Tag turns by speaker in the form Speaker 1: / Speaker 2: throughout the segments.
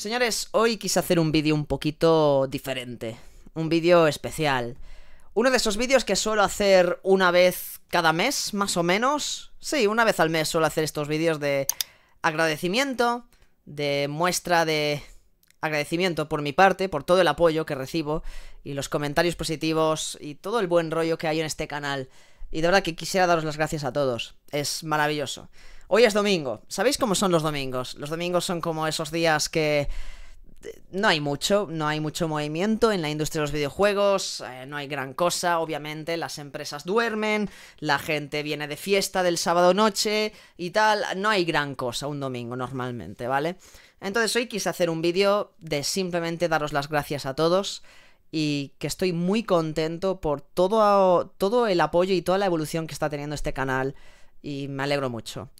Speaker 1: Señores, hoy quise hacer un vídeo un poquito diferente, un vídeo especial. Uno de esos vídeos que suelo hacer una vez cada mes, más o menos. Sí, una vez al mes suelo hacer estos vídeos de agradecimiento, de muestra de agradecimiento por mi parte, por todo el apoyo que recibo y los comentarios positivos y todo el buen rollo que hay en este canal. Y de verdad que quisiera daros las gracias a todos. Es maravilloso. Hoy es domingo. ¿Sabéis cómo son los domingos? Los domingos son como esos días que eh, no hay mucho, no hay mucho movimiento en la industria de los videojuegos, eh, no hay gran cosa, obviamente las empresas duermen, la gente viene de fiesta del sábado noche y tal, no hay gran cosa un domingo normalmente, ¿vale? Entonces hoy quise hacer un vídeo de simplemente daros las gracias a todos y que estoy muy contento por todo, todo el apoyo y toda la evolución que está teniendo este canal y me alegro mucho.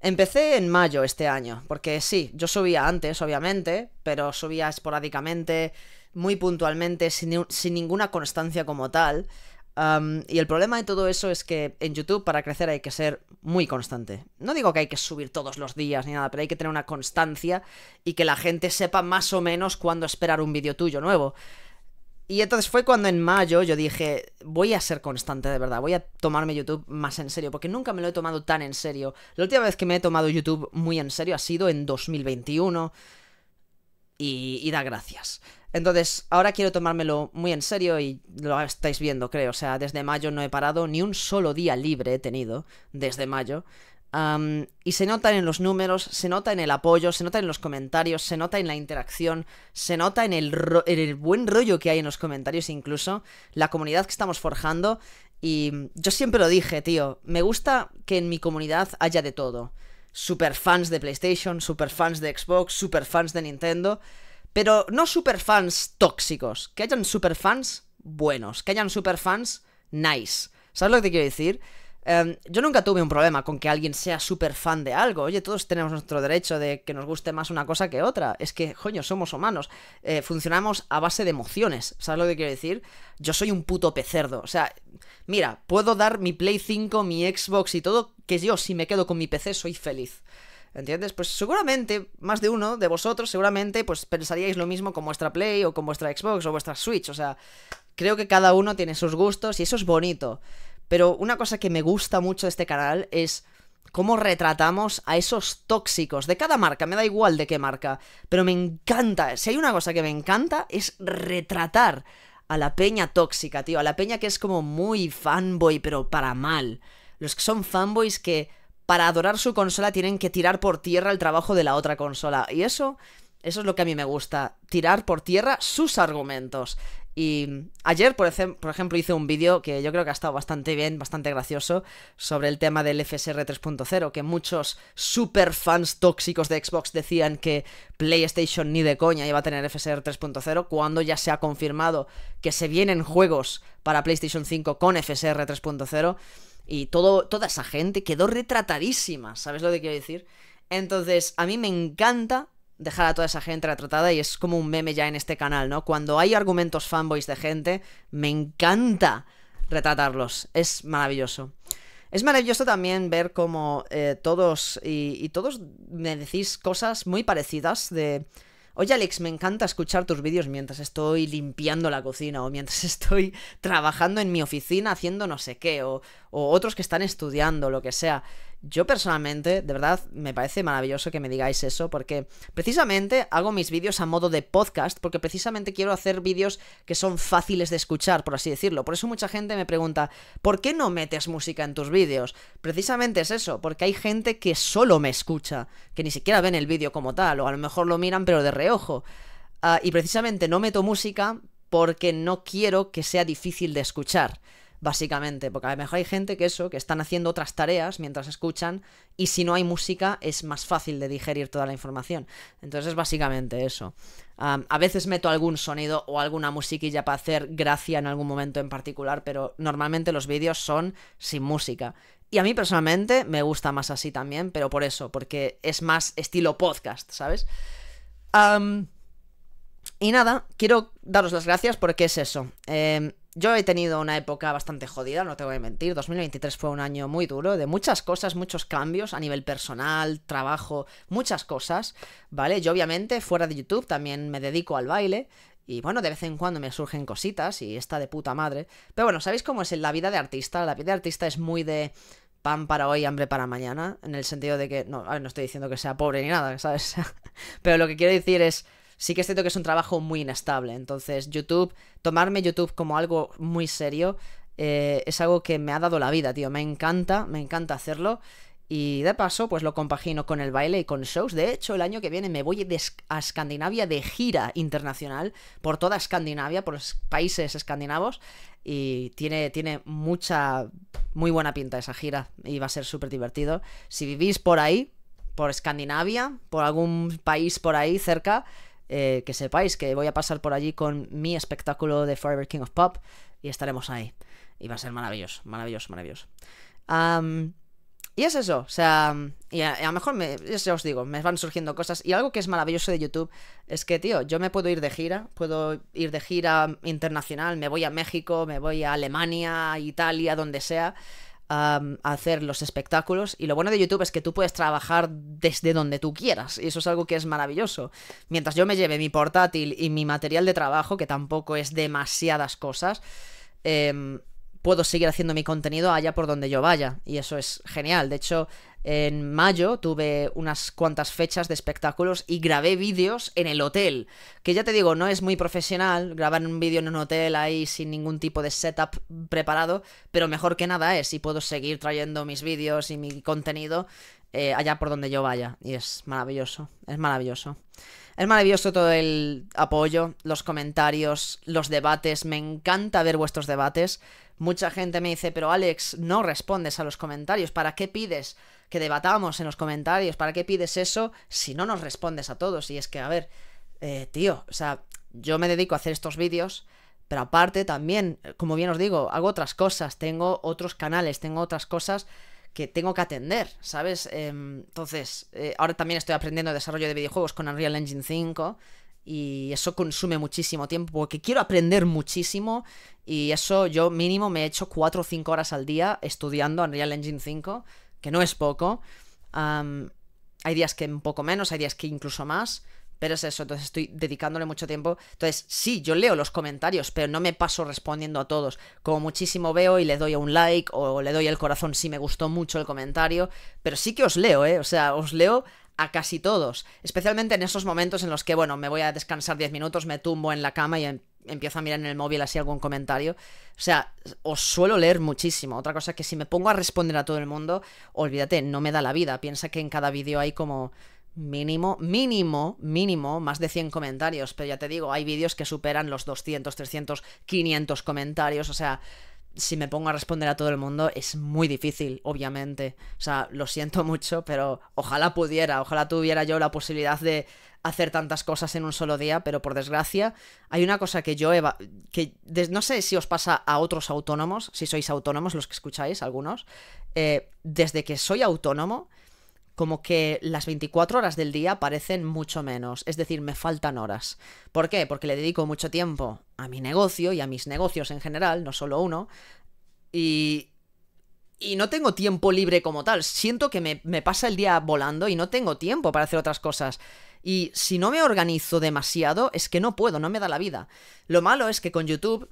Speaker 1: Empecé en mayo este año, porque sí, yo subía antes, obviamente, pero subía esporádicamente, muy puntualmente, sin, ninguna constancia como tal. y el problema de todo eso es que en YouTube para crecer hay que ser muy constante. No digo que hay que subir todos los días ni nada, pero hay que tener una constancia y que la gente sepa más o menos cuándo esperar un vídeo tuyo nuevo. Y entonces fue cuando en mayo yo dije, voy a ser constante de verdad, voy a tomarme YouTube más en serio, porque nunca me lo he tomado tan en serio. La última vez que me he tomado YouTube muy en serio ha sido en 2021 y, da gracias. Entonces, ahora quiero tomármelo muy en serio y lo estáis viendo, creo. O sea, desde mayo no he parado, ni un solo día libre he tenido desde mayo y se nota en los números, se nota en el apoyo, se nota en los comentarios, se nota en la interacción, se nota en el, en el buen rollo que hay en los comentarios incluso, la comunidad que estamos forjando. Y yo siempre lo dije, tío, me gusta que en mi comunidad haya de todo. Super fans de PlayStation, super fans de Xbox, super fans de Nintendo, pero no super fans tóxicos, que hayan super fans buenos, que hayan super fans nice. ¿Sabes lo que te quiero decir? Em, yo nunca tuve un problema con que alguien sea súper fan de algo. Oye, todos tenemos nuestro derecho de que nos guste más una cosa que otra. Es que, coño, somos humanos. Eh, funcionamos a base de emociones. ¿Sabes lo que quiero decir? Yo soy un puto pecerdo. O sea, mira, puedo dar mi Play 5, mi Xbox y todo, que yo si me quedo con mi PC soy feliz. ¿Entiendes? Pues seguramente, más de uno de vosotros, seguramente, pues pensaríais lo mismo con vuestra Play o con vuestra Xbox o vuestra Switch. O sea, creo que cada uno tiene sus gustos y eso es bonito. Pero una cosa que me gusta mucho de este canal es cómo retratamos a esos tóxicos de cada marca, me da igual de qué marca, pero me encanta, si hay una cosa que me encanta es retratar a la peña tóxica, tío, a la peña que es como muy fanboy, pero para mal. Los que son fanboys que para adorar su consola tienen que tirar por tierra el trabajo de la otra consola. Y eso, eso es lo que a mí me gusta, tirar por tierra sus argumentos. Y ayer, por, ejemplo, hice un vídeo que yo creo que ha estado bastante bien, bastante gracioso, sobre el tema del FSR 3.0, que muchos super fans tóxicos de Xbox decían que PlayStation ni de coña iba a tener FSR 3.0, cuando ya se ha confirmado que se vienen juegos para PlayStation 5 con FSR 3.0, y todo, toda esa gente quedó retratadísima, ¿sabes lo que quiero decir? Entonces, a mí me encanta dejar a toda esa gente retratada y es como un meme ya en este canal, ¿no? Cuando hay argumentos fanboys de gente, me encanta retratarlos, es maravilloso. Es maravilloso también ver cómo eh, todos y, todos me decís cosas muy parecidas de... Oye Alex, me encanta escuchar tus vídeos mientras estoy limpiando la cocina o mientras estoy trabajando en mi oficina haciendo no sé qué o, o otros que están estudiando, lo que sea. Yo personalmente, de verdad, me parece maravilloso que me digáis eso, porque precisamente hago mis vídeos a modo de podcast, porque precisamente quiero hacer vídeos que son fáciles de escuchar, por así decirlo. Por eso mucha gente me pregunta, ¿por qué no metes música en tus vídeos? Precisamente es eso, porque hay gente que solo me escucha, que ni siquiera ven el vídeo como tal, o a lo mejor lo miran pero de reojo. Ah, y precisamente no meto música porque no quiero que sea difícil de escuchar básicamente, porque a lo mejor hay gente que eso, que están haciendo otras tareas mientras escuchan, y si no hay música es más fácil de digerir toda la información. Entonces es básicamente eso. a veces meto algún sonido o alguna musiquilla para hacer gracia en algún momento en particular, pero normalmente los vídeos son sin música. Y a mí personalmente me gusta más así también, pero por eso, porque es más estilo podcast, ¿sabes? y nada, quiero daros las gracias porque es eso. Em, yo he tenido una época bastante jodida, no te voy a mentir. 2023 fue un año muy duro, de muchas cosas, muchos cambios a nivel personal, trabajo, muchas cosas, ¿vale? Yo obviamente fuera de YouTube también me dedico al baile y bueno, de vez en cuando me surgen cositas y está de puta madre. Pero bueno, ¿sabéis cómo es la vida de artista? La vida de artista es muy de pan para hoy, hambre para mañana, en el sentido de que, no, no estoy diciendo que sea pobre ni nada, ¿sabes? Pero lo que quiero decir es sí que es cierto que es un trabajo muy inestable. Entonces, YouTube, tomarme YouTube como algo muy serio, eh, es algo que me ha dado la vida, tío. Me encanta, me encanta hacerlo. Y de paso, pues lo compagino con el baile y con shows. De hecho, el año que viene me voy a Escandinavia de gira internacional por toda Escandinavia, por los países escandinavos. Y tiene, tiene mucha, muy buena pinta esa gira y va a ser súper divertido. Si vivís por ahí, por Escandinavia, por algún país por ahí cerca, eh, que sepáis que voy a pasar por allí con mi espectáculo de Forever King of Pop y estaremos ahí. Y va a ser maravilloso, maravilloso, maravilloso. y es eso, o sea, y a, lo mejor, me, ya os digo, me van surgiendo cosas. Y algo que es maravilloso de YouTube es que, tío, yo me puedo ir de gira, puedo ir de gira internacional, me voy a México, me voy a Alemania, Italia, donde sea, hacer los espectáculos. Y lo bueno de YouTube es que tú puedes trabajar desde donde tú quieras. Y eso es algo que es maravilloso. Mientras yo me lleve mi portátil y mi material de trabajo, que tampoco es demasiadas cosas, em, puedo seguir haciendo mi contenido allá por donde yo vaya. Y eso es genial. De hecho, en mayo tuve unas cuantas fechas de espectáculos y grabé vídeos en el hotel. Que ya te digo, no es muy profesional grabar un vídeo en un hotel ahí sin ningún tipo de setup preparado, pero mejor que nada es y puedo seguir trayendo mis vídeos y mi contenido eh, allá por donde yo vaya. Y es maravilloso, es maravilloso. Es maravilloso todo el apoyo, los comentarios, los debates. Me encanta ver vuestros debates. Mucha gente me dice, pero Alex, no respondes a los comentarios. ¿Para qué pides? que debatamos en los comentarios, ¿para qué pides eso si no nos respondes a todos? Y es que, a ver, eh, tío, o sea, yo me dedico a hacer estos vídeos, pero aparte también, como bien os digo, hago otras cosas, tengo otros canales, tengo otras cosas que tengo que atender, ¿sabes? Em, entonces, eh, ahora también estoy aprendiendo desarrollo de videojuegos con Unreal Engine 5 y eso consume muchísimo tiempo porque quiero aprender muchísimo y eso yo mínimo me he hecho 4 o 5 horas al día estudiando Unreal Engine 5 que no es poco. hay días que un poco menos, hay días que incluso más, pero es eso, entonces estoy dedicándole mucho tiempo. Entonces, sí, yo leo los comentarios, pero no me paso respondiendo a todos. Como muchísimo veo y le doy a un like o le doy el corazón si me gustó mucho el comentario, pero sí que os leo, ¿eh? O sea, os leo a casi todos, especialmente en esos momentos en los que, bueno, me voy a descansar 10 minutos, me tumbo en la cama y em, empiezo a mirar en el móvil así algún comentario. O sea, os suelo leer muchísimo. Otra cosa es que si me pongo a responder a todo el mundo, olvídate, no me da la vida. Piensa que en cada vídeo hay como mínimo, mínimo, mínimo, más de 100 comentarios. Pero ya te digo, hay vídeos que superan los 200, 300, 500 comentarios. O sea, si me pongo a responder a todo el mundo, es muy difícil, obviamente. O sea, lo siento mucho, pero ojalá pudiera, ojalá tuviera yo la posibilidad de hacer tantas cosas en un solo día, pero por desgracia, hay una cosa que yo eva que no sé si os pasa a otros autónomos, si sois autónomos, los que escucháis, algunos, eh, desde que soy autónomo, como que las 24 horas del día parecen mucho menos, es decir, me faltan horas. ¿Por qué? Porque le dedico mucho tiempo a mi negocio y a mis negocios en general, no solo uno, y, y no tengo tiempo libre como tal. Siento que me, me, pasa el día volando y no tengo tiempo para hacer otras cosas. Y si no me organizo demasiado, es que no puedo, no me da la vida. Lo malo es que con YouTube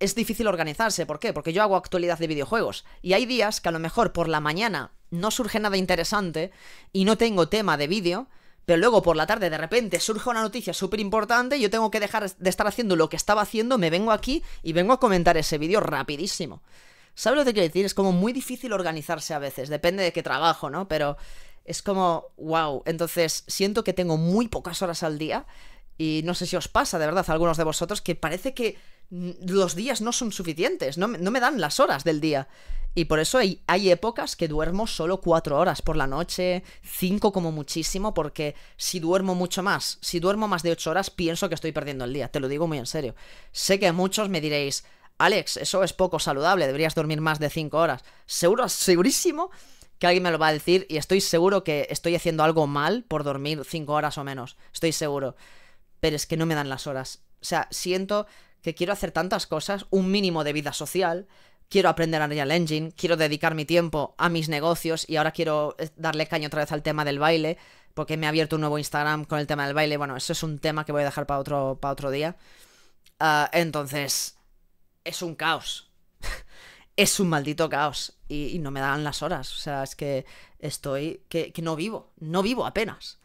Speaker 1: es difícil organizarse. ¿Por qué? Porque yo hago actualidad de videojuegos. Y hay días que a lo mejor por la mañana no surge nada interesante y no tengo tema de vídeo pero luego por la tarde de repente surge una noticia súper importante, yo tengo que dejar de estar haciendo lo que estaba haciendo, me vengo aquí y vengo a comentar ese vídeo rapidísimo. ¿Sabes lo que quiero decir? Es como muy difícil organizarse a veces, depende de qué trabajo, ¿no? Pero es como, wow, entonces siento que tengo muy pocas horas al día y no sé si os pasa, de verdad, a algunos de vosotros, que parece que Mm, los días no son suficientes, no, me dan las horas del día. Y por eso hay, hay, épocas que duermo solo cuatro horas por la noche, cinco como muchísimo, porque si duermo mucho más, si duermo más de ocho horas, pienso que estoy perdiendo el día, te lo digo muy en serio. Sé que muchos me diréis, Alex, eso es poco saludable, deberías dormir más de cinco horas. Seguro, segurísimo que alguien me lo va a decir y estoy seguro que estoy haciendo algo mal por dormir cinco horas o menos, estoy seguro. Pero es que no me dan las horas. O sea, siento que quiero hacer tantas cosas, un mínimo de vida social, quiero aprender a Unreal Engine, quiero dedicar mi tiempo a mis negocios y ahora quiero eh, darle caño otra vez al tema del baile, porque me ha abierto un nuevo Instagram con el tema del baile. Bueno, eso es un tema que voy a dejar para otro, para otro día. Ah, entonces, es un caos. es un maldito caos. Y, no me dan las horas. O sea, es que estoy. que no vivo. No vivo apenas.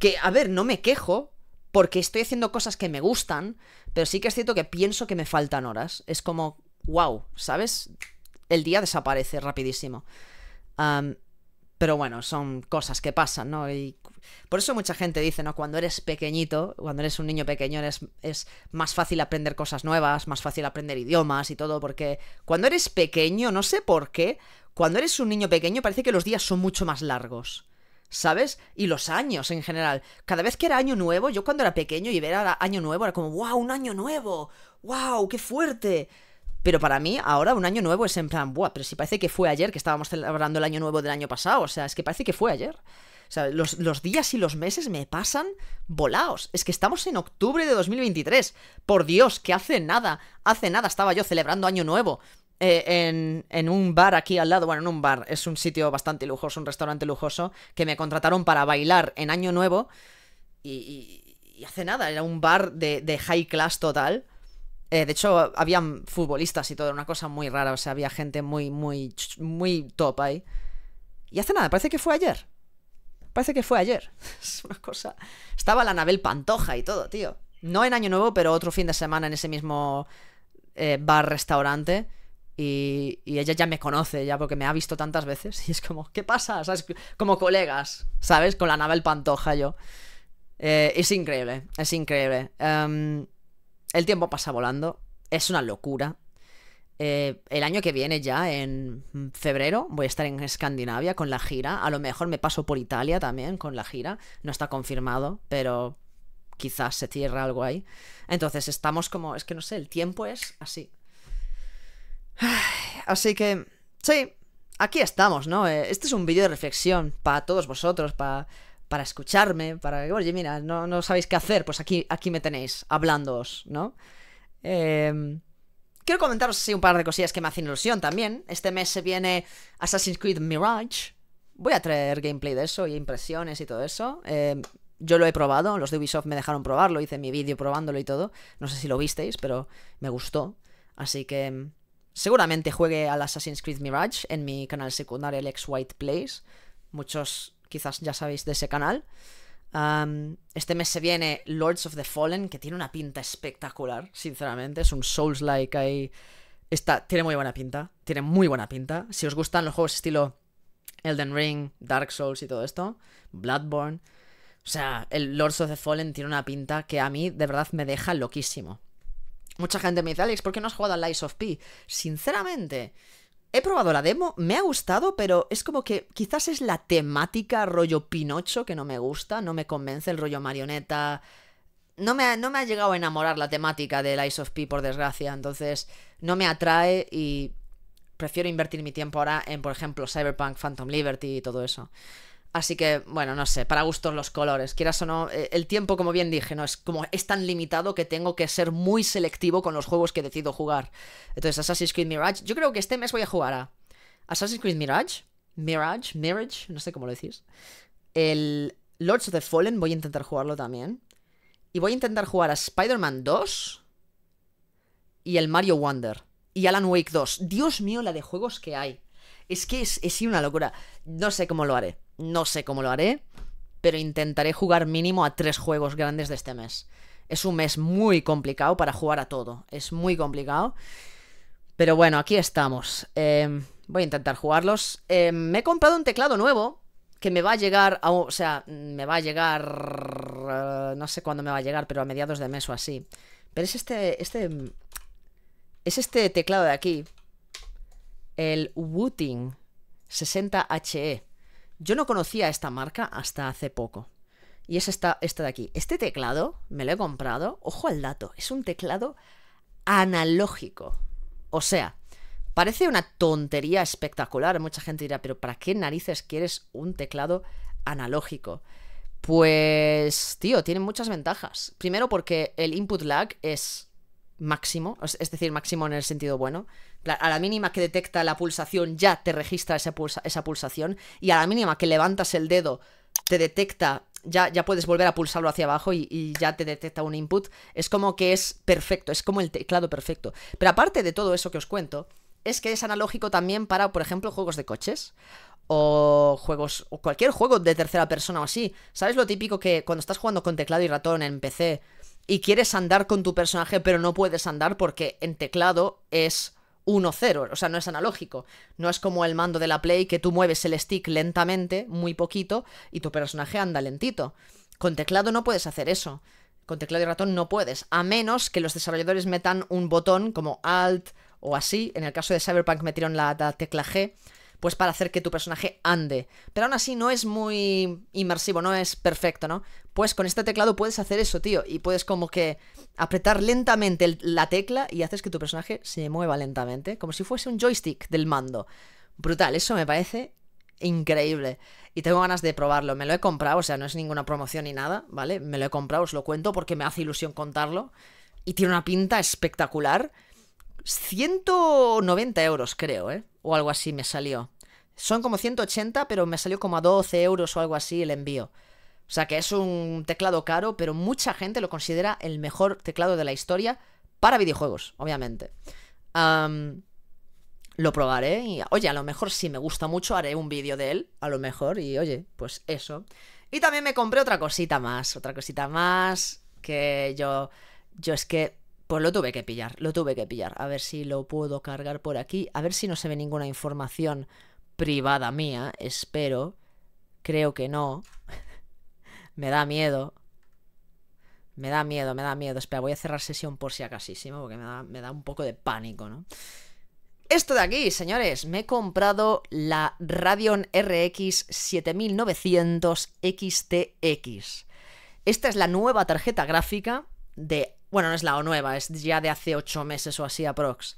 Speaker 1: Que, a ver, no me quejo porque estoy haciendo cosas que me gustan pero sí que es cierto que pienso que me faltan horas. Es como, wow, ¿sabes? El día desaparece rapidísimo. pero bueno, son cosas que pasan, ¿no? Y por eso mucha gente dice, ¿no? Cuando eres pequeñito, cuando eres un niño pequeño, es más fácil aprender cosas nuevas, más fácil aprender idiomas y todo, porque cuando eres pequeño, no sé por qué, cuando eres un niño pequeño parece que los días son mucho más largos. ¿sabes? Y los años en general. Cada vez que era año nuevo, yo cuando era pequeño y era año nuevo, era como, wow, un año nuevo, wow, qué fuerte. Pero para mí ahora un año nuevo es en plan, buah, pero si parece que fue ayer que estábamos celebrando el año nuevo del año pasado, o sea, es que parece que fue ayer. O sea, los, los días y los meses me pasan volados. Es que estamos en octubre de 2023. Por Dios, que hace nada, hace nada estaba yo celebrando año nuevo. Eh, en, un bar aquí al lado, bueno, en un bar, es un sitio bastante lujoso, un restaurante lujoso, que me contrataron para bailar en Año Nuevo y, hace nada, era un bar de, high class total. Eh, de hecho, habían futbolistas y todo, una cosa muy rara, o sea, había gente muy, muy, muy top ahí. Y hace nada, parece que fue ayer. Parece que fue ayer. Es una cosa. Estaba la Anabel Pantoja y todo, tío. No en Año Nuevo, pero otro fin de semana en ese mismo eh, bar-restaurante. Y, ella ya me conoce, ya porque me ha visto tantas veces. Y es como, ¿qué pasa? Como colegas, ¿sabes? Con la nave el Pantoja yo. Eh, es increíble, es increíble. Em, el tiempo pasa volando, es una locura. Eh, el año que viene ya, en febrero, voy a estar en Escandinavia con la gira. A lo mejor me paso por Italia también con la gira. No está confirmado, pero quizás se cierra algo ahí. Entonces estamos como, es que no sé, el tiempo es así. Así que, sí, aquí estamos, ¿no? Eh, este es un vídeo de reflexión para todos vosotros, para, escucharme, para que, oye, mira, no, no, sabéis qué hacer, pues aquí, aquí me tenéis, hablándoos, ¿no? Em, quiero comentaros sí, un par de cosillas que me hacen ilusión también. Este mes se viene Assassin's Creed Mirage. Voy a traer gameplay de eso y impresiones y todo eso. Em, yo lo he probado, los de Ubisoft me dejaron probarlo, hice mi vídeo probándolo y todo. No sé si lo visteis, pero me gustó. Así que em, Seguramente juegue al Assassin's Creed Mirage en mi canal secundario, el White Place. Muchos quizás ya sabéis de ese canal. este mes se viene Lords of the Fallen, que tiene una pinta espectacular, sinceramente. Es un Souls-like ahí. Está, tiene muy buena pinta. Tiene muy buena pinta. Si os gustan los juegos estilo Elden Ring, Dark Souls y todo esto, Bloodborne. O sea, el Lords of the Fallen tiene una pinta que a mí de verdad me deja loquísimo. Mucha gente me dice, Alex, ¿por qué no has jugado a Lies of P? Sinceramente, he probado la demo, me ha gustado, pero es como que quizás es la temática rollo Pinocho que no me gusta, no me convence el rollo marioneta. No me, ha, no me ha llegado a enamorar la temática de Lies of P, por desgracia, entonces no me atrae y prefiero invertir mi tiempo ahora en, por ejemplo, Cyberpunk, Phantom Liberty y todo eso. Así que, bueno, no sé, para gustos los colores, quieras o no, eh, el tiempo, como bien dije, no es como es tan limitado que tengo que ser muy selectivo con los juegos que decido jugar. Entonces, Assassin's Creed Mirage, yo creo que este mes voy a jugar a Assassin's Creed Mirage, Mirage, Mirage, no sé cómo lo decís. El Lords of the Fallen voy a intentar jugarlo también. Y voy a intentar jugar a Spider-Man 2 y el Mario Wonder y Alan Wake 2. Dios mío, la de juegos que hay. Es que es, es una locura. No sé cómo lo haré. No sé cómo lo haré, pero intentaré jugar mínimo a tres juegos grandes de este mes. Es un mes muy complicado para jugar a todo. Es muy complicado. Pero bueno, aquí estamos. Em, voy a intentar jugarlos. Em, me he comprado un teclado nuevo que me va a llegar, a, o sea, me va a llegar, eh, no sé cuándo me va a llegar, pero a mediados de mes o así. Pero es este, este, es este teclado de aquí, el Wooting 60HE. Yo no conocía esta marca hasta hace poco. Y es esta, esta de aquí. Este teclado me lo he comprado, ojo al dato, es un teclado analógico. O sea, parece una tontería espectacular. Mucha gente dirá, pero ¿para qué narices quieres un teclado analógico? Pues, tío, tiene muchas ventajas. Primero porque el input lag es máximo, es decir, máximo en el sentido bueno. A la mínima que detecta la pulsación, ya te registra esa, esa pulsación. Y a la mínima que levantas el dedo, te detecta ya, ya, puedes volver a pulsarlo hacia abajo y, ya te detecta un input. Es como que es perfecto, es como el teclado perfecto. Pero aparte de todo eso que os cuento, es que es analógico también para, por ejemplo, juegos de coches. O juegos. O cualquier juego de tercera persona o así. ¿Sabes lo típico que cuando estás jugando con teclado y ratón en PC y quieres andar con tu personaje, pero no puedes andar porque en teclado es 1-0, o sea, no es analógico. No es como el mando de la Play que tú mueves el stick lentamente, muy poquito, y tu personaje anda lentito. Con teclado no puedes hacer eso. Con teclado y ratón no puedes, a menos que los desarrolladores metan un botón como Alt o así. En el caso de Cyberpunk metieron la, tecla G pues para hacer que tu personaje ande. Pero aún así no es muy inmersivo, no es perfecto, ¿no? Pues con este teclado puedes hacer eso, tío, y puedes como que apretar lentamente la tecla y haces que tu personaje se mueva lentamente, como si fuese un joystick del mando. Brutal, eso me parece increíble. Y tengo ganas de probarlo. Me lo he comprado, o sea, no es ninguna promoción ni nada, ¿vale? Me lo he comprado, os lo cuento porque me hace ilusión contarlo. Y tiene una pinta espectacular. 190 euros, creo, ¿eh? o algo así me salió. Son como 180, pero me salió como a 12 euros o algo así el envío. O sea que es un teclado caro, pero mucha gente lo considera el mejor teclado de la historia para videojuegos, obviamente. lo probaré y, oye, a lo mejor si me gusta mucho haré un vídeo de él, a lo mejor, y oye, pues eso. Y también me compré otra cosita más, otra cosita más que yo, yo es que pues lo tuve que pillar, lo tuve que pillar. A ver si lo puedo cargar por aquí. A ver si no se ve ninguna información privada mía. Espero. Creo que no. me da miedo. Me da miedo, me da miedo. Espera, voy a cerrar sesión por si acasísimo, porque me da, me da un poco de pánico, ¿no? Esto de aquí, señores, me he comprado la Radeon RX 7900 XTX. Esta es la nueva tarjeta gráfica de... Bueno, no es la O nueva, es ya de hace 8 meses o así aprox.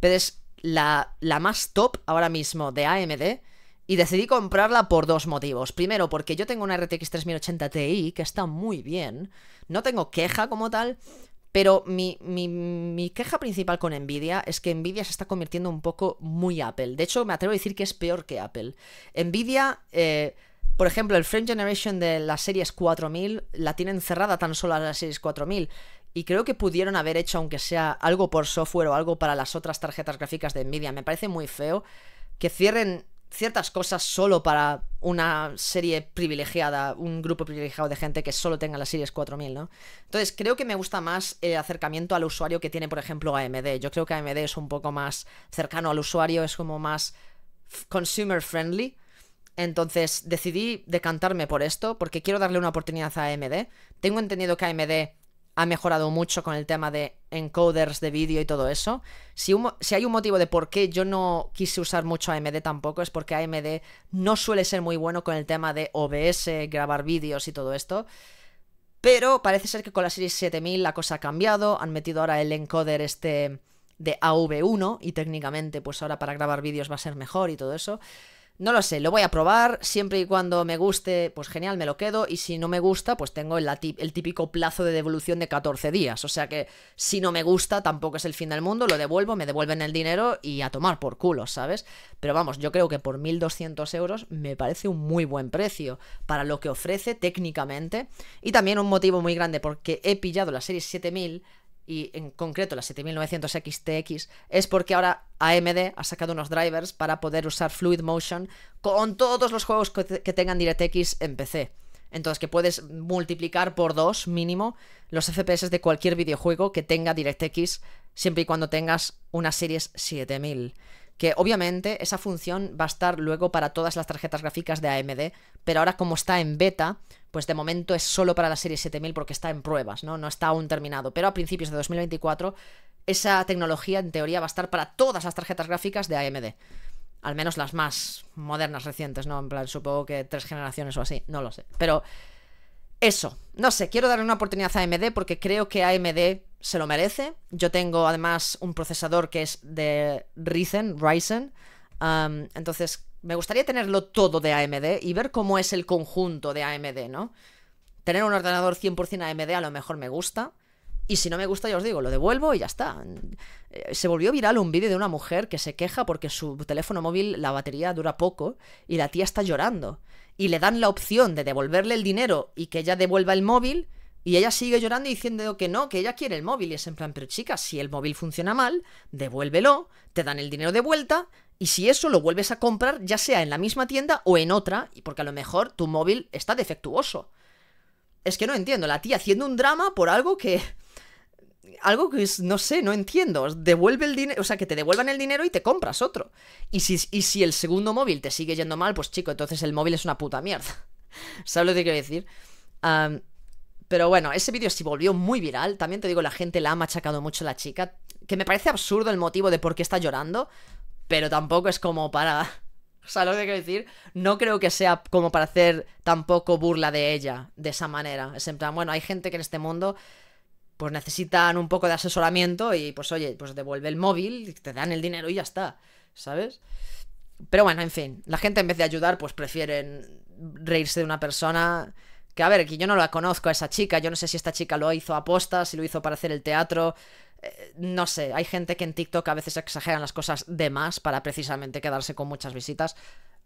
Speaker 1: Pero es la, más top ahora mismo de AMD. Y decidí comprarla por dos motivos. Primero, porque yo tengo una RTX 3080 Ti que está muy bien. No tengo queja como tal. Pero mi, queja principal con Nvidia es que Nvidia se está convirtiendo un poco muy Apple. De hecho, me atrevo a decir que es peor que Apple. Nvidia eh, por ejemplo, el Frame Generation de las series 4000 la tienen cerrada tan solo a las series 4000. Y creo que pudieron haber hecho, aunque sea algo por software o algo para las otras tarjetas gráficas de Nvidia. Me parece muy feo que cierren ciertas cosas solo para una serie privilegiada, un grupo privilegiado de gente que solo tenga las series 4000, ¿no? Entonces, creo que me gusta más el acercamiento al usuario que tiene, por ejemplo, AMD. Yo creo que AMD es un poco más cercano al usuario, es como más consumer friendly entonces decidí decantarme por esto porque quiero darle una oportunidad a AMD. Tengo entendido que AMD ha mejorado mucho con el tema de encoders de vídeo y todo eso. Si, hay un motivo de por qué yo no quise usar mucho AMD tampoco es porque AMD no suele ser muy bueno con el tema de OBS, grabar vídeos y todo esto. Pero parece ser que con la serie 7000 la cosa ha cambiado, han metido ahora el encoder este de AV1 y técnicamente pues ahora para grabar vídeos va a ser mejor y todo eso. No lo sé, lo voy a probar, siempre y cuando me guste, pues genial, me lo quedo, y si no me gusta, pues tengo el, típico plazo de devolución de 14 días, o sea que si no me gusta tampoco es el fin del mundo, lo devuelvo, me devuelven el dinero y a tomar por culo, ¿sabes? Pero vamos, yo creo que por 1.200 euros me parece un muy buen precio para lo que ofrece técnicamente, y también un motivo muy grande porque he pillado la serie 7000 y en concreto la 7900 XTX, es porque ahora AMD ha sacado unos drivers para poder usar Fluid Motion con todos los juegos que, tengan DirectX en PC. Entonces que puedes multiplicar por dos mínimo los FPS de cualquier videojuego que tenga DirectX siempre y cuando tengas una Series 7000. Que obviamente esa función va a estar luego para todas las tarjetas gráficas de AMD, pero ahora como está en beta, pues de momento es solo para la serie 7000 porque está en pruebas, ¿no? No está aún terminado. Pero a principios de 2024, esa tecnología en teoría va a estar para todas las tarjetas gráficas de AMD. Al menos las más modernas, recientes, ¿no? En plan, supongo que tres generaciones o así, no lo sé. Pero eso, no sé, quiero darle una oportunidad a AMD porque creo que AMD se lo merece. Yo tengo además un procesador que es de Ryzen, Ryzen. entonces me gustaría tenerlo todo de AMD y ver cómo es el conjunto de AMD, ¿no? Tener un ordenador 100% AMD a lo mejor me gusta. Y si no me gusta, ya os digo, lo devuelvo y ya está. Eh, se volvió viral un vídeo de una mujer que se queja porque su teléfono móvil, la batería dura poco y la tía está llorando. Y le dan la opción de devolverle el dinero y que ella devuelva el móvil y ella sigue llorando y diciendo que no, que ella quiere el móvil. Y es en plan, pero chicas si el móvil funciona mal, devuélvelo, te dan el dinero de vuelta. Y si eso lo vuelves a comprar, ya sea en la misma tienda o en otra, porque a lo mejor tu móvil está defectuoso. Es que no entiendo, la tía haciendo un drama por algo que. Algo que no sé, no entiendo. Devuelve el dinero, o sea, que te devuelvan el dinero y te compras otro. Y si, y si el segundo móvil te sigue yendo mal, pues chico, entonces el móvil es una puta mierda. ¿Sabes lo que quiero decir? Pero bueno, ese vídeo sí volvió muy viral. También te digo, la gente la ha machacado mucho la chica. Que me parece absurdo el motivo de por qué está llorando. Pero tampoco es como para. O sea, lo que quiero decir, no creo que sea como para hacer tampoco burla de ella de esa manera. Es en plan, bueno, hay gente que en este mundo pues necesitan un poco de asesoramiento y pues oye, pues devuelve el móvil, te dan el dinero y ya está, ¿sabes? Pero bueno, en fin, la gente en vez de ayudar pues prefieren reírse de una persona que a ver, que yo no la conozco a esa chica, yo no sé si esta chica lo hizo a posta, si lo hizo para hacer el teatro. Eh, no sé, hay gente que en TikTok a veces exageran las cosas de más para precisamente quedarse con muchas visitas.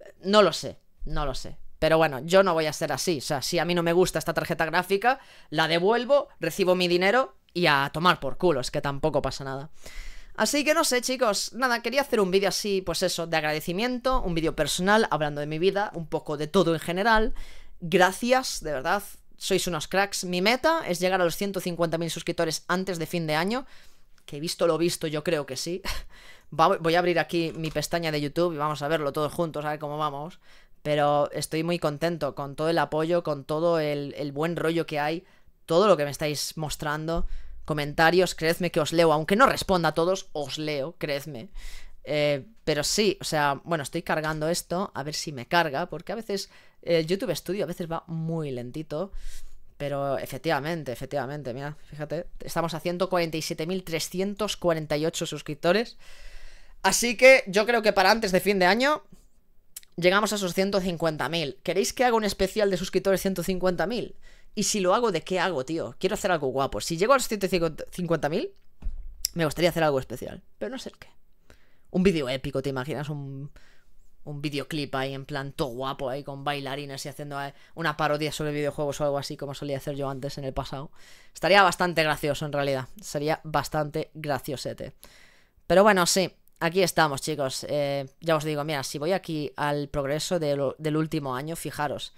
Speaker 1: Eh, no lo sé, no lo sé. Pero bueno, yo no voy a ser así. O sea, si a mí no me gusta esta tarjeta gráfica, la devuelvo, recibo mi dinero y a tomar por culo, que tampoco pasa nada. Así que no sé, chicos, nada, quería hacer un vídeo así, pues eso, de agradecimiento, un vídeo personal, hablando de mi vida, un poco de todo en general. Gracias, de verdad. Sois unos cracks. Mi meta es llegar a los 150.000 suscriptores antes de fin de año. Que visto lo visto, yo creo que sí. Voy a abrir aquí mi pestaña de YouTube y vamos a verlo todos juntos, a ver cómo vamos. Pero estoy muy contento con todo el apoyo, con todo el, buen rollo que hay, todo lo que me estáis mostrando. Comentarios, creedme que os leo. Aunque no responda a todos, os leo, creedme. Eh, pero sí, o sea, bueno, estoy cargando esto, a ver si me carga, porque a veces el eh, YouTube Studio a veces va muy lentito. Pero efectivamente, efectivamente, mira, fíjate, estamos a 147.348 suscriptores. Así que yo creo que para antes de fin de año llegamos a esos 150.000. ¿Queréis que haga un especial de suscriptores 150.000? Y si lo hago, ¿de qué hago, tío? Quiero hacer algo guapo. Si llego a los 150.000, me gustaría hacer algo especial. Pero no sé qué. Un vídeo épico, ¿te imaginas? Un un videoclip ahí en plan todo guapo ahí con bailarines y haciendo eh, una parodia sobre videojuegos o algo así como solía hacer yo antes en el pasado. Estaría bastante gracioso en realidad, sería bastante graciosete. Pero bueno, sí, aquí estamos chicos. Eh, ya os digo, mira, si voy aquí al progreso del último año, fijaros.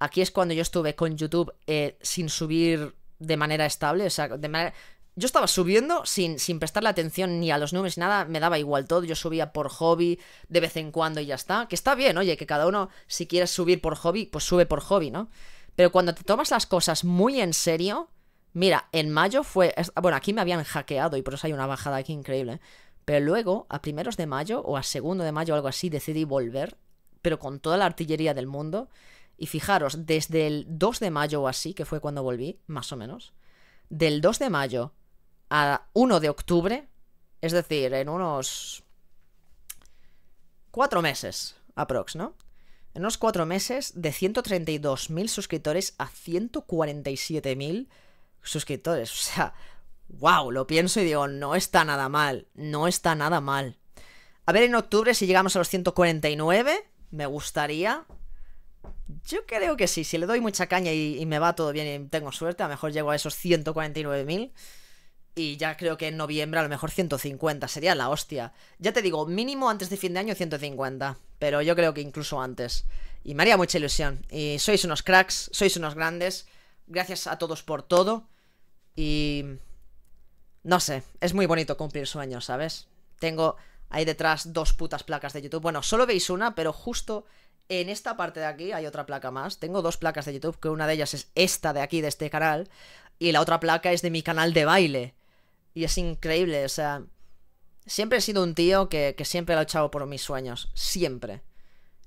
Speaker 1: Aquí es cuando yo estuve con YouTube eh, sin subir de manera estable, o sea, de manera yo estaba subiendo sin, sin prestarle atención ni a los números, nada, me daba igual todo, yo subía por hobby de vez en cuando y ya está, que está bien, oye, que cada uno si quieres subir por hobby, pues sube por hobby, ¿no? Pero cuando te tomas las cosas muy en serio, mira, en mayo fue, bueno, aquí me habían hackeado y por eso hay una bajada aquí increíble, pero luego a primeros de mayo o a segundo de mayo o algo así decidí volver, pero con toda la artillería del mundo, y fijaros, desde el 2 de mayo o así, que fue cuando volví, más o menos, del 2 de mayo a 1 de octubre, es decir, en unos cuatro meses, aprox, ¿no? En unos cuatro meses, de 132.000 suscriptores a 147.000 suscriptores. O sea, wow, lo pienso y digo, no está nada mal, no está nada mal. A ver, en octubre, si llegamos a los 149, me gustaría. Yo creo que sí, si le doy mucha caña y, y me va todo bien y tengo suerte, a lo mejor llego a esos 149.000. Y ya creo que en noviembre a lo mejor 150, sería la hostia. Ya te digo, mínimo antes de fin de año 150, pero yo creo que incluso antes. Y me haría mucha ilusión. Y sois unos cracks, sois unos grandes. Gracias a todos por todo. Y... No sé, es muy bonito cumplir sueños, ¿sabes? Tengo ahí detrás dos putas placas de YouTube. Bueno, solo veis una, pero justo en esta parte de aquí hay otra placa más. Tengo dos placas de YouTube, que una de ellas es esta de aquí, de este canal, y la otra placa es de mi canal de baile. Y es increíble, o sea, siempre he sido un tío que, siempre lo he echado por mis sueños, siempre.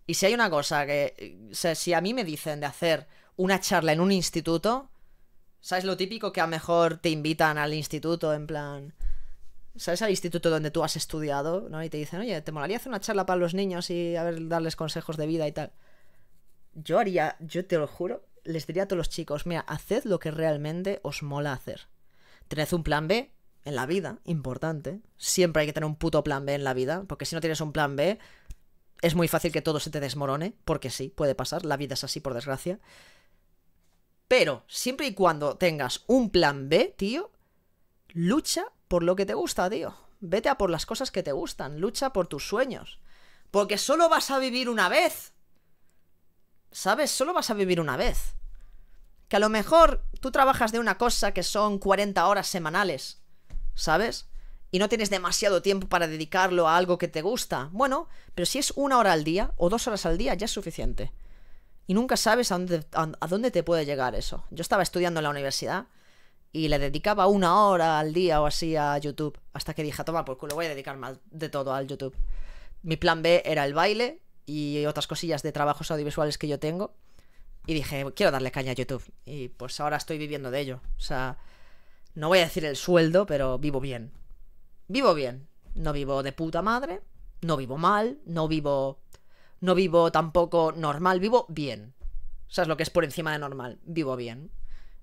Speaker 1: Y si hay una cosa que, o sea, si a mí me dicen de hacer una charla en un instituto, ¿sabes lo típico que a lo mejor te invitan al instituto en plan... ¿Sabes al instituto donde tú has estudiado? ¿no? Y te dicen, oye, ¿te molaría hacer una charla para los niños y a ver, darles consejos de vida y tal? Yo haría, yo te lo juro, les diría a todos los chicos, mira, haced lo que realmente os mola hacer. Tened un plan B, en la vida, importante. Siempre hay que tener un puto plan B en la vida, porque si no tienes un plan B, es muy fácil que todo se te desmorone, porque sí, puede pasar, la vida es así por desgracia. Pero siempre y cuando tengas un plan B, tío, lucha por lo que te gusta, tío. Vete a por las cosas que te gustan, lucha por tus sueños. Porque solo vas a vivir una vez. ¿Sabes? Solo vas a vivir una vez. Que a lo mejor tú trabajas de una cosa que son 40 horas semanales ¿sabes? Y no tienes demasiado tiempo para dedicarlo a algo que te gusta. Bueno, pero si es una hora al día o dos horas al día, ya es suficiente. Y nunca sabes a dónde, te puede llegar eso. Yo estaba estudiando en la universidad y le dedicaba una hora al día o así a YouTube. Hasta que dije, toma, por culo, voy a dedicar más de todo al YouTube. Mi plan B era el baile y otras cosillas de trabajos audiovisuales que yo tengo. Y dije, quiero darle caña a YouTube. Y pues ahora estoy viviendo de ello. O sea, no voy a decir el sueldo, pero vivo bien. Vivo bien. No vivo de puta madre, no vivo mal, no vivo... No vivo tampoco normal, vivo bien. O sea, es lo que es por encima de normal. Vivo bien.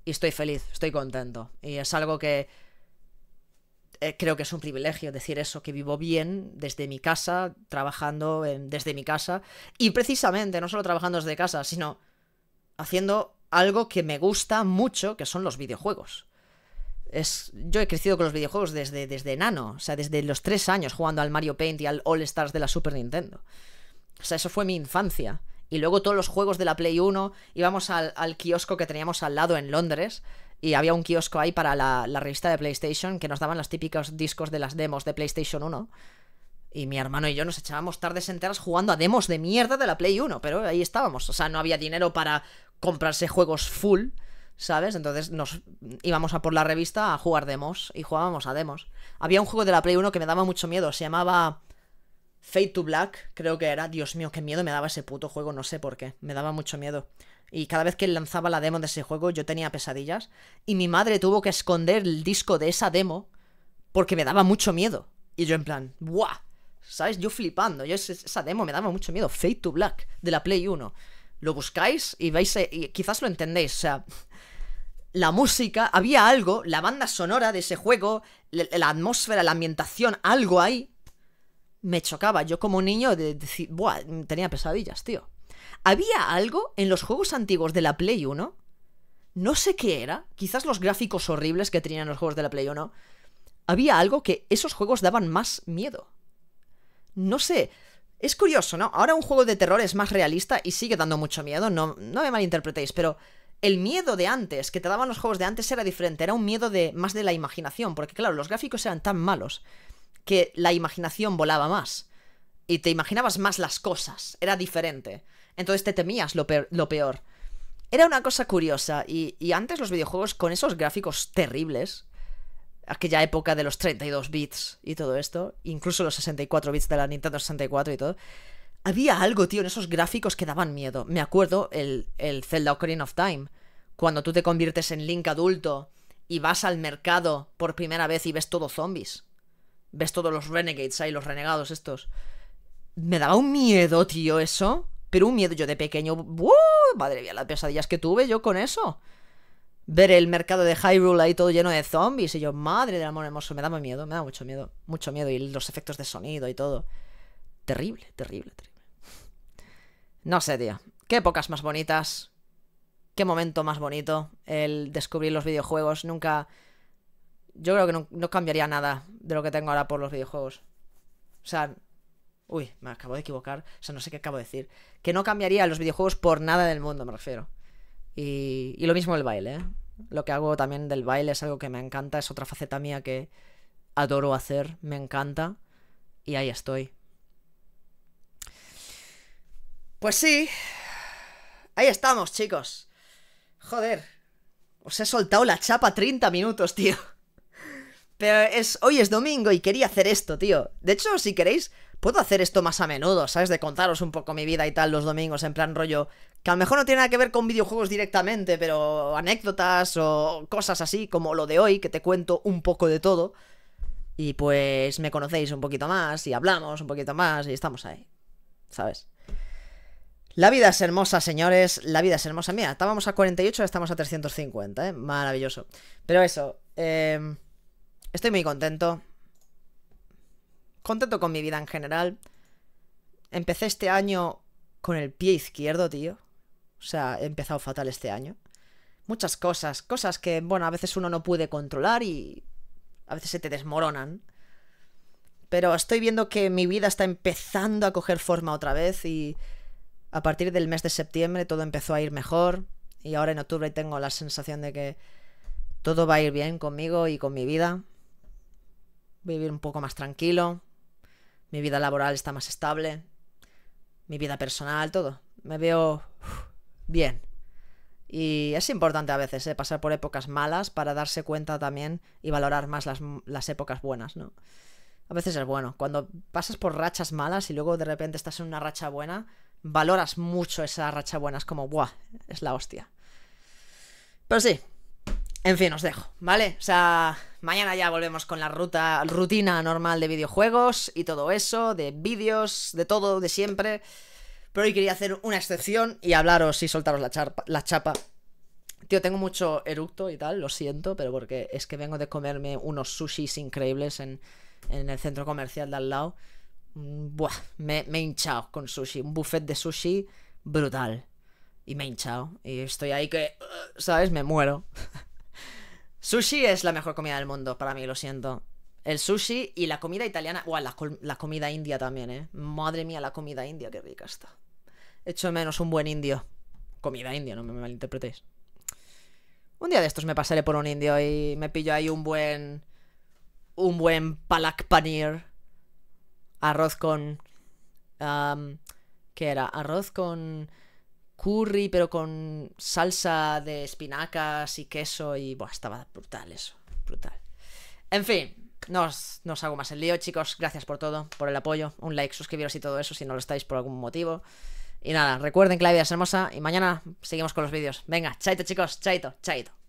Speaker 1: Y estoy feliz, estoy contento. Y es algo que eh, creo que es un privilegio decir eso, que vivo bien desde mi casa, trabajando desde mi casa. Y precisamente, no solo trabajando desde casa, sino haciendo algo que me gusta mucho, que son los videojuegos es, yo he crecido con los videojuegos desde, desde enano, o sea, desde los tres años jugando al Mario Paint y al All Stars de la Super Nintendo. O sea, eso fue mi infancia. Y luego todos los juegos de la Play 1, íbamos al, kiosco que teníamos al lado en Londres, y había un kiosco ahí para la, la revista de PlayStation, que nos daban los típicos discos de las demos de PlayStation 1. Y mi hermano y yo nos echábamos tardes enteras jugando a demos de mierda de la Play 1, pero ahí estábamos. O sea, no había dinero para comprarse juegos full ¿sabes? Entonces nos íbamos a por la revista a jugar demos y jugábamos a demos. Había un juego de la Play 1 que me daba mucho miedo, se llamaba Fade to Black, creo que era. Dios mío, qué miedo me daba ese puto juego, no sé por qué, me daba mucho miedo. Y cada vez que lanzaba la demo de ese juego yo tenía pesadillas y mi madre tuvo que esconder el disco de esa demo porque me daba mucho miedo. Y yo en plan, ¡buah! ¿Sabes? Yo flipando, yo esa demo me daba mucho miedo, Fade to Black de la Play 1 lo buscáis y veis, eh, y quizás lo entendéis, o sea, la música, había algo, la banda sonora de ese juego, la, atmósfera, la ambientación, algo ahí, me chocaba. Yo como niño de, buah, tenía pesadillas, tío. Había algo en los juegos antiguos de la Play 1, no sé qué era, quizás los gráficos horribles que tenían los juegos de la Play 1, había algo que esos juegos daban más miedo. No sé, es curioso, ¿no? Ahora un juego de terror es más realista y sigue dando mucho miedo, no, no me malinterpretéis, pero el miedo de antes, que te daban los juegos de antes, era diferente, era un miedo de más de la imaginación, porque claro, los gráficos eran tan malos que la imaginación volaba más y te imaginabas más las cosas, era diferente. Entonces te temías lo peor. Era una cosa curiosa y antes los videojuegos con esos gráficos terribles, aquella época de los 32 bits y todo esto, incluso los 64 bits de la Nintendo 64 y todo, había algo, tío, en esos gráficos que daban miedo. Me acuerdo el, el Zelda Ocarina of Time, cuando tú te conviertes en Link adulto y vas al mercado por primera vez y ves todo zombies. Ves todos los renegades ahí, los renegados estos. Me daba un miedo, tío, eso. Pero un miedo yo de pequeño. Madre mía, las pesadillas que tuve yo con eso ver el mercado de Hyrule ahí todo lleno de zombies. Y yo, madre del amor hermoso, me muy miedo, me da mucho miedo, mucho miedo. Y los efectos de sonido y todo. Terrible, terrible, terrible. No sé, tío. Qué épocas más bonitas. Qué momento más bonito el descubrir los videojuegos. Nunca. Yo creo que no, cambiaría nada de lo que tengo ahora por los videojuegos. O sea. Uy, me acabo de equivocar. O sea, no sé qué acabo de decir. Que no cambiaría los videojuegos por nada del mundo, me refiero. Y, lo mismo el baile. ¿eh? Lo que hago también del baile es algo que me encanta, es otra faceta mía que adoro hacer, me encanta. Y ahí estoy. Pues sí. Ahí estamos, chicos. Joder. Os he soltado la chapa 30 minutos, tío. Pero es, hoy es domingo y quería hacer esto, tío. De hecho, si queréis, puedo hacer esto más a menudo, ¿sabes? De contaros un poco mi vida y tal los domingos, en plan rollo que a lo mejor no tiene nada que ver con videojuegos directamente, pero anécdotas o cosas así como lo de hoy, que te cuento un poco de todo. Y pues me conocéis un poquito más y hablamos un poquito más y estamos ahí. ¿Sabes? La vida es hermosa, señores. La vida es hermosa. Mira, estábamos a 48, ahora estamos a 350, ¿eh? Maravilloso. Pero eso, em, estoy muy contento. Contento con mi vida en general. Empecé este año con el pie izquierdo, tío. O sea, he empezado fatal este año. Muchas cosas, cosas que, bueno, a veces uno no puede controlar y a veces se te desmoronan. Pero estoy viendo que mi vida está empezando a coger forma otra vez y a partir del mes de septiembre todo empezó a ir mejor y ahora en octubre tengo la sensación de que todo va a ir bien conmigo y con mi vida. Vivir un poco más tranquilo. Mi vida laboral está más estable. Mi vida personal, todo. Me veo bien. Y es importante a veces ¿eh? pasar por épocas malas para darse cuenta también y valorar más las, épocas buenas, ¿no? A veces es bueno. Cuando pasas por rachas malas y luego de repente estás en una racha buena, valoras mucho esa racha buena. Es como, ¡buah! Es la hostia. Pero sí. En fin, os dejo, ¿vale? O sea, mañana ya volvemos con la ruta, rutina normal de videojuegos y todo eso, de vídeos, de todo, de siempre. Pero hoy quería hacer una excepción y hablaros y soltaros la, la chapa. Tío, tengo mucho eructo y tal, lo siento, pero porque es que vengo de comerme unos sushis increíbles en, el centro comercial de al lado. Mm, buah, me, he hinchado con sushi. Un buffet de sushi brutal. Y me he hinchado. Y estoy ahí que, uh, ¿sabes? Me muero. sushi es la mejor comida del mundo, para mí, lo siento. El sushi y la comida italiana. Buah, la, la comida india también, ¿eh? Madre mía, la comida india, qué rica está. Hecho menos un buen indio. Comida india, no me malinterpretéis. Un día de estos me pasaré por un indio y me pillo ahí un buen. Un buen palak paneer. Arroz con. ¿Qué era? Arroz con curry, pero con salsa de espinacas y queso. Y. Buah, estaba brutal eso. Brutal. En fin, no os hago más el lío, chicos. Gracias por todo, por el apoyo. Un like, suscribiros y todo eso si no lo estáis por algún motivo. Y nada, recuerden que la vida es hermosa y mañana seguimos con los vídeos. Venga, chaito chicos, chaito, chaito.